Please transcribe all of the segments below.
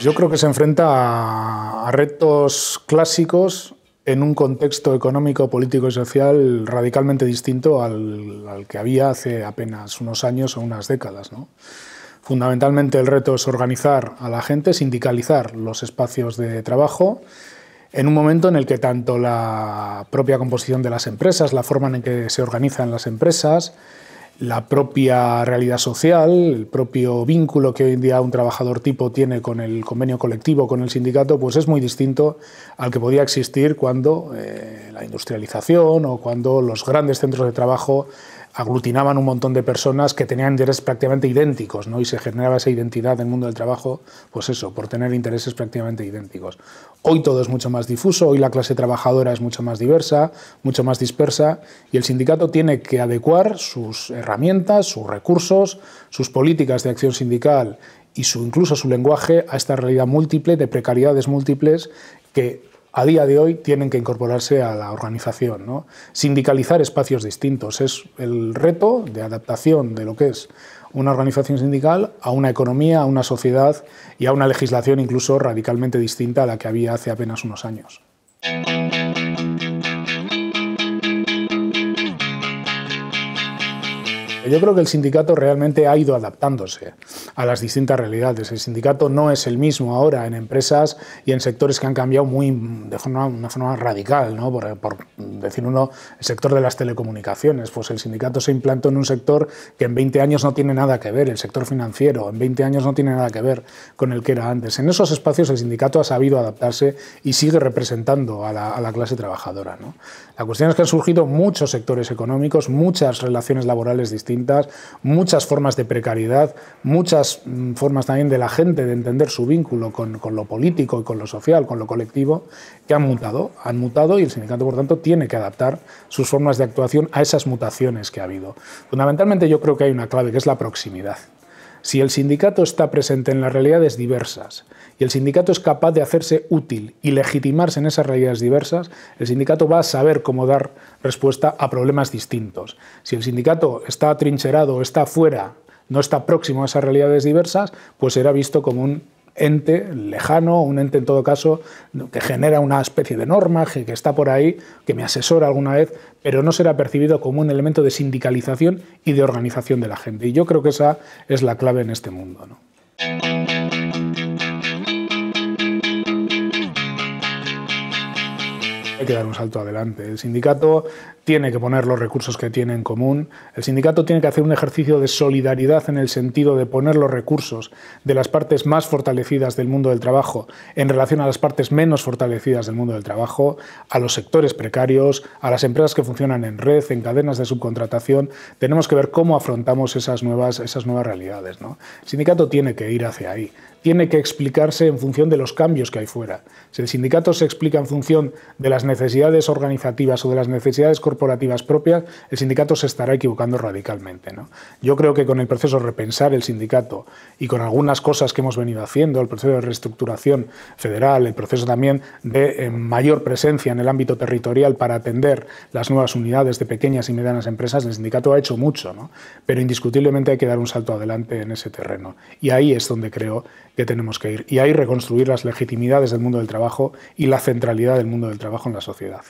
Yo creo que se enfrenta a, retos clásicos en un contexto económico, político y social radicalmente distinto al, que había hace apenas unos años o unas décadas. Fundamentalmente el reto es organizar a la gente, sindicalizar los espacios de trabajo en un momento en el que tanto la propia composición de las empresas, la forma en que se organizan las empresas, la propia realidad social, el propio vínculo que hoy en día un trabajador tipo tiene con el convenio colectivo, con el sindicato, pues es muy distinto al que podía existir cuando eh, la industrialización o cuando los grandes centros de trabajo aglutinaban un montón de personas que tenían intereses prácticamente idénticos, ¿no? Y se generaba esa identidad en el mundo del trabajo, pues eso, por tener intereses prácticamente idénticos. Hoy todo es mucho más difuso, hoy la clase trabajadora es mucho más diversa, mucho más dispersa, y el sindicato tiene que adecuar sus herramientas, sus recursos, sus políticas de acción sindical y su, incluso su lenguaje a esta realidad múltiple de precariedades múltiples que a día de hoy tienen que incorporarse a la organización. Sindicalizar espacios distintos es el reto de adaptación de lo que es una organización sindical a una economía, a una sociedad y a una legislación incluso radicalmente distinta a la que había hace apenas unos años. Yo creo que el sindicato realmente ha ido adaptándose a las distintas realidades. El sindicato no es el mismo ahora en empresas y en sectores que han cambiado muy de forma, una forma radical, ¿no? por, por decir uno, el sector de las telecomunicaciones. Pues el sindicato se implantó en un sector que en 20 años no tiene nada que ver, el sector financiero, en 20 años no tiene nada que ver con el que era antes. En esos espacios el sindicato ha sabido adaptarse y sigue representando a la, clase trabajadora. La cuestión es que han surgido muchos sectores económicos, muchas relaciones laborales distintas muchas formas de precariedad, muchas mm, formas también de la gente de entender su vínculo con, lo político y con lo social, con lo colectivo, que han mutado, han mutado y el sindicato, por tanto, tiene que adaptar sus formas de actuación a esas mutaciones que ha habido. Fundamentalmente yo creo que hay una clave, que es la proximidad. Si el sindicato está presente en las realidades diversas y el sindicato es capaz de hacerse útil y legitimarse en esas realidades diversas, el sindicato va a saber cómo dar respuesta a problemas distintos. Si el sindicato está atrincherado, está fuera, no está próximo a esas realidades diversas, pues será visto como un ente lejano, un ente en todo caso que genera una especie de norma, que, está por ahí, que me asesora alguna vez, pero no será percibido como un elemento de sindicalización y de organización de la gente. Y yo creo que esa es la clave en este mundo. ¿no? hay que dar un salto adelante. El sindicato tiene que poner los recursos que tiene en común. El sindicato tiene que hacer un ejercicio de solidaridad en el sentido de poner los recursos de las partes más fortalecidas del mundo del trabajo en relación a las partes menos fortalecidas del mundo del trabajo, a los sectores precarios, a las empresas que funcionan en red, en cadenas de subcontratación. Tenemos que ver cómo afrontamos esas nuevas, esas nuevas realidades. ¿no? El sindicato tiene que ir hacia ahí tiene que explicarse en función de los cambios que hay fuera. Si el sindicato se explica en función de las necesidades organizativas o de las necesidades corporativas propias, el sindicato se estará equivocando radicalmente. ¿no? Yo creo que con el proceso de repensar el sindicato y con algunas cosas que hemos venido haciendo, el proceso de reestructuración federal, el proceso también de eh, mayor presencia en el ámbito territorial para atender las nuevas unidades de pequeñas y medianas empresas, el sindicato ha hecho mucho, ¿no? pero indiscutiblemente hay que dar un salto adelante en ese terreno. Y ahí es donde creo que tenemos que ir. Y ahí reconstruir las legitimidades del mundo del trabajo y la centralidad del mundo del trabajo en la sociedad.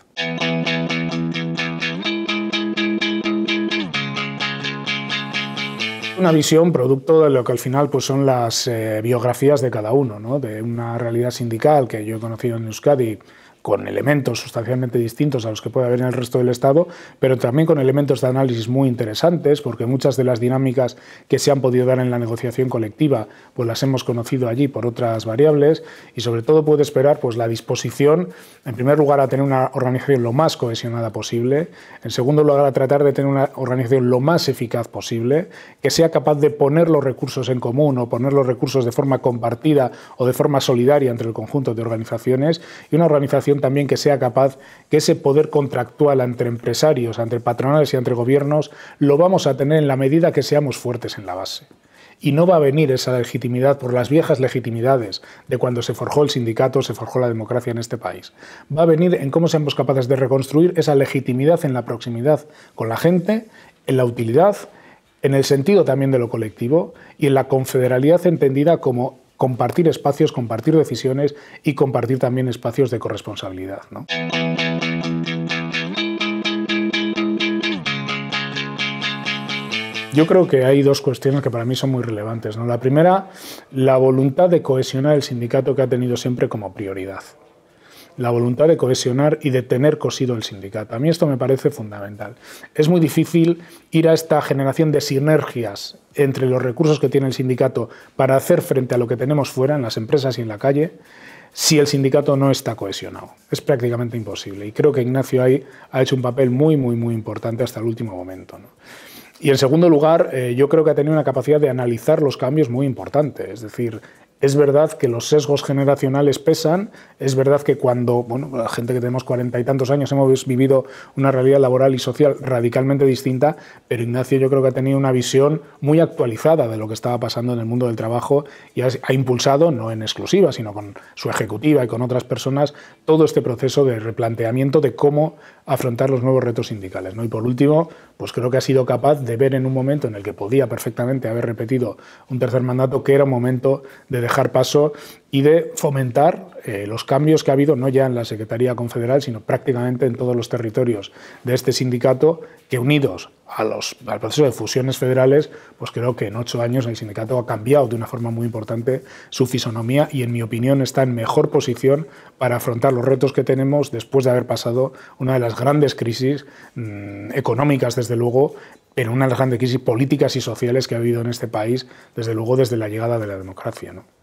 Una visión producto de lo que al final pues, son las eh, biografías de cada uno, de una realidad sindical que yo he conocido en Euskadi con elementos sustancialmente distintos a los que puede haber en el resto del Estado, pero también con elementos de análisis muy interesantes, porque muchas de las dinámicas que se han podido dar en la negociación colectiva, pues las hemos conocido allí por otras variables, y sobre todo puede esperar pues, la disposición, en primer lugar, a tener una organización lo más cohesionada posible, en segundo lugar, a tratar de tener una organización lo más eficaz posible, que sea capaz de poner los recursos en común o poner los recursos de forma compartida o de forma solidaria entre el conjunto de organizaciones, y una organización también que sea capaz, que ese poder contractual entre empresarios, entre patronales y entre gobiernos, lo vamos a tener en la medida que seamos fuertes en la base. Y no va a venir esa legitimidad por las viejas legitimidades de cuando se forjó el sindicato, se forjó la democracia en este país. Va a venir en cómo seamos capaces de reconstruir esa legitimidad en la proximidad con la gente, en la utilidad, en el sentido también de lo colectivo y en la confederalidad entendida como compartir espacios, compartir decisiones y compartir también espacios de corresponsabilidad. Yo creo que hay dos cuestiones que para mí son muy relevantes. La primera, la voluntad de cohesionar el sindicato que ha tenido siempre como prioridad la voluntad de cohesionar y de tener cosido el sindicato. A mí esto me parece fundamental. Es muy difícil ir a esta generación de sinergias entre los recursos que tiene el sindicato para hacer frente a lo que tenemos fuera, en las empresas y en la calle, si el sindicato no está cohesionado. Es prácticamente imposible. Y creo que Ignacio ahí ha hecho un papel muy, muy, muy importante hasta el último momento. Y en segundo lugar, eh, yo creo que ha tenido una capacidad de analizar los cambios muy importantes. Es decir, es verdad que los sesgos generacionales pesan, es verdad que cuando, bueno, la gente que tenemos cuarenta y tantos años hemos vivido una realidad laboral y social radicalmente distinta, pero Ignacio yo creo que ha tenido una visión muy actualizada de lo que estaba pasando en el mundo del trabajo y ha, impulsado, no en exclusiva, sino con su ejecutiva y con otras personas, todo este proceso de replanteamiento de cómo afrontar los nuevos retos sindicales. ¿no? Y por último, pues creo que ha sido capaz de ver en un momento en el que podía perfectamente haber repetido un tercer mandato que era un momento de dejar paso y de fomentar eh, los cambios que ha habido, no ya en la Secretaría Confederal, sino prácticamente en todos los territorios de este sindicato, que unidos a los, al proceso de fusiones federales, pues creo que en ocho años el sindicato ha cambiado de una forma muy importante su fisonomía y, en mi opinión, está en mejor posición para afrontar los retos que tenemos después de haber pasado una de las grandes crisis mm, económicas, desde luego, pero una de las grandes crisis políticas y sociales que ha habido en este país, desde luego, desde la llegada de la democracia. ¿no?